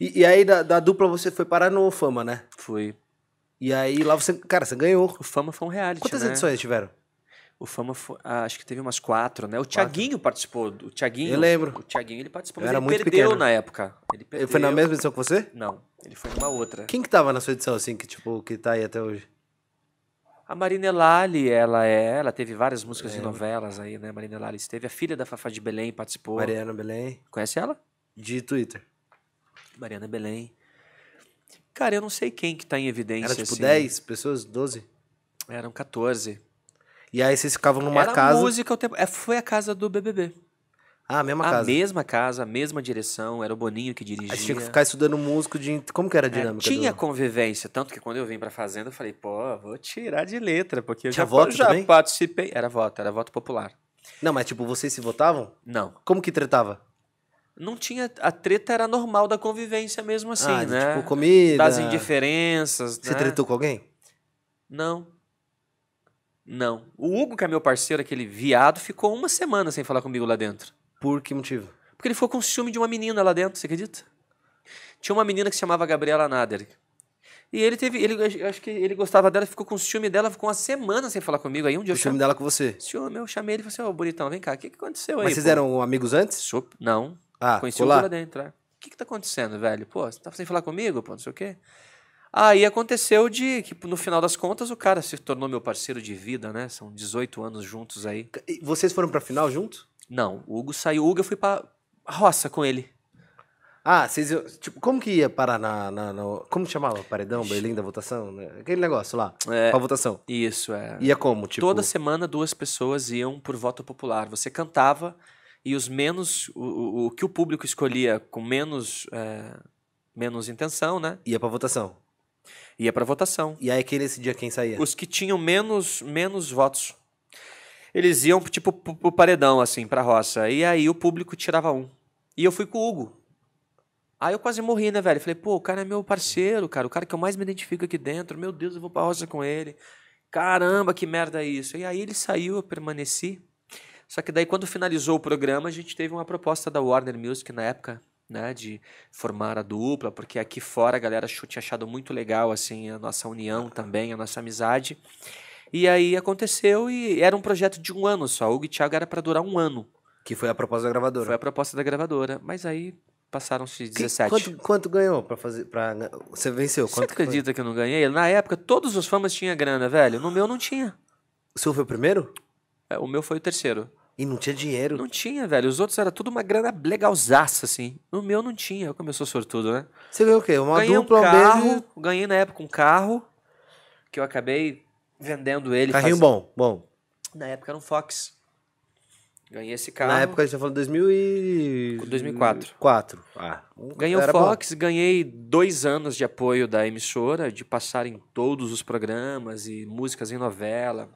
E, e aí da, da, dupla você foi parar no Fama, né? Fui. E aí lá você, cara, você ganhou. O Fama foi um reality, Quantas né? edições tiveram? O Fama foi, ah, acho que teve umas quatro, né? O Thiaguinho participou. O Thiaguinho Eu lembro. O Thiaguinho ele participou, mas ele perdeu pequeno. na época. Ele, perdeu. ele foi na mesma edição que você? Não, ele foi numa outra. Quem que tava na sua edição, assim, que, tipo, que tá aí até hoje? A Marina Lali, ela é, ela teve várias músicas de novelas aí, né? Marina Lali esteve. A filha da Fafá de Belém participou. Mariana Belém. Conhece ela? De Twitter. Mariana Belém. Cara, eu não sei quem que tá em evidência. Era tipo assim. 10 pessoas? 12? Eram 14. E aí vocês ficavam numa Era casa. música o tempo. É, foi a casa do BBB. Ah, a mesma a casa. A mesma casa, a mesma direção, era o Boninho que dirigia. A gente tinha que ficar estudando músico de. Como que era a é, dinâmica? É, tinha do... convivência, tanto que quando eu vim pra fazenda, eu falei, pô, vou tirar de letra, porque eu já, voto já participei. Era voto, era voto popular. Não, mas tipo, vocês se votavam? Não. Como que tretava? não tinha. A treta era normal da convivência mesmo assim, ah, né? Tipo, comida. Das indiferenças. Você né? tretou com alguém? Não. Não. O Hugo, que é meu parceiro, aquele viado, ficou uma semana sem falar comigo lá dentro. Por que motivo? Porque ele ficou com ciúme de uma menina lá dentro, você acredita? Tinha uma menina que se chamava Gabriela Nader. E ele teve. Ele, acho que ele gostava dela, ficou com ciúme dela, ficou uma semana sem falar comigo. Aí um dia. O ciúme cham... dela com você? Ciúme, eu chamei ele e falei assim: Ô, oh, bonitão, vem cá, o que, que aconteceu aí? Mas vocês pô? eram amigos antes? Não. Ah, Conheci colar. o Gula dentro, é. O que que tá acontecendo, velho? Pô, você tá sem falar comigo, pô, não sei o quê. Aí aconteceu de que, no final das contas, o cara se tornou meu parceiro de vida, né? São 18 anos juntos aí. E vocês foram pra final juntos? Não, o Hugo saiu. O Hugo eu fui pra roça com ele. Ah, vocês. Tipo, como que ia parar na. na, na como chamava? Paredão, Berlim da votação? Né? Aquele negócio lá. É, a votação. Isso, é. Ia como? Tipo... Toda semana duas pessoas iam por voto popular. Você cantava e os menos, o, o que o público escolhia com menos, é, menos intenção, né? Ia para votação. Ia para votação. E aí quem decidia quem saía? Os que tinham menos, menos votos. Eles iam, tipo, pro paredão, assim, pra roça. E aí o público tirava um. E eu fui com o Hugo. Aí eu quase morri, né, velho? Falei, pô, o cara é meu parceiro, cara. O cara que eu mais me identifico aqui dentro. Meu Deus, eu vou pra roça com ele. Caramba, que merda é isso. E aí ele saiu, eu permaneci. Só que daí quando finalizou o programa, a gente teve uma proposta da Warner Music na época, né, de formar a dupla, porque aqui fora a galera tinha achado muito legal assim a nossa união também, a nossa amizade. E aí aconteceu e era um projeto de um ano só. Hugo e Thiago era para durar um ano. Que foi a proposta da gravadora. Foi a proposta da gravadora, mas aí passaram-se 17. Quanto, quanto ganhou para fazer para você venceu? Quanto você acredita que, que eu não ganhei? Na época todos os famas tinham grana, velho. No meu não tinha. O seu foi o primeiro? É, o meu foi o terceiro. E não tinha dinheiro. Não tinha, velho. Os outros era tudo uma grana legalzaça, assim. No meu não tinha. Como eu sou sortudo, né? Você ganhou o quê? Uma ganhei dupla, um carro. Mesmo... Ganhei na época um carro. Que eu acabei vendendo ele. Carrinho faz... bom, bom. Na época era um Fox. Ganhei esse carro. Na época a gente tá falando 2004. e... 2004. 4. Ah, ganhei o Fox, bom. ganhei dois anos de apoio da emissora, de passar em todos os programas e músicas em novela.